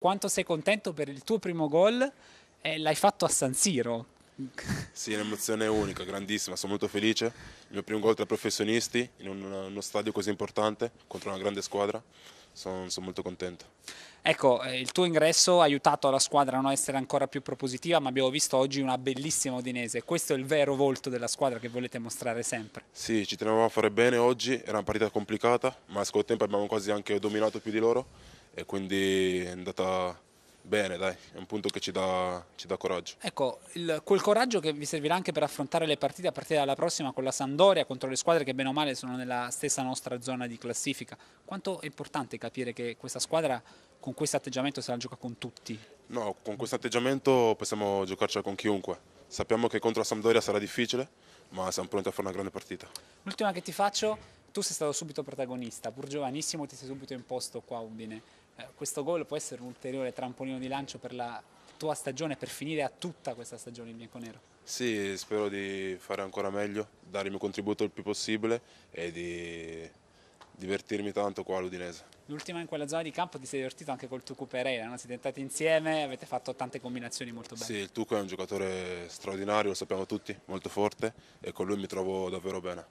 Quanto sei contento per il tuo primo gol? Eh, l'hai fatto a San Siro. Sì, un'emozione unica, grandissima, sono molto felice. Il mio primo gol tra professionisti in un, uno stadio così importante contro una grande squadra. Sono, sono molto contento. Ecco, eh, il tuo ingresso ha aiutato la squadra a non essere ancora più propositiva, ma abbiamo visto oggi una bellissima Udinese. Questo è il vero volto della squadra che volete mostrare sempre. Sì, ci tenevamo a fare bene oggi, era una partita complicata, ma a secondo tempo abbiamo quasi anche dominato più di loro e quindi è andata bene, dai, è un punto che ci dà, ci dà coraggio. Ecco, il, quel coraggio che vi servirà anche per affrontare le partite a partire dalla prossima con la Sandoria, contro le squadre che bene o male sono nella stessa nostra zona di classifica. Quanto è importante capire che questa squadra con questo atteggiamento se la gioca con tutti? No, con questo atteggiamento possiamo giocarcela con chiunque. Sappiamo che contro la Sampdoria sarà difficile, ma siamo pronti a fare una grande partita. L'ultima che ti faccio, tu sei stato subito protagonista, pur giovanissimo ti sei subito imposto qua a Udine. Eh, questo gol può essere un ulteriore trampolino di lancio per la tua stagione, per finire a tutta questa stagione in nero? Sì, spero di fare ancora meglio, dare il mio contributo il più possibile e di divertirmi tanto qua all'Udinese. L'ultima in quella zona di campo ti sei divertito anche col Tucu Pereira, no? siete entrati insieme, avete fatto tante combinazioni molto belle. Sì, il Tucu è un giocatore straordinario, lo sappiamo tutti, molto forte e con lui mi trovo davvero bene.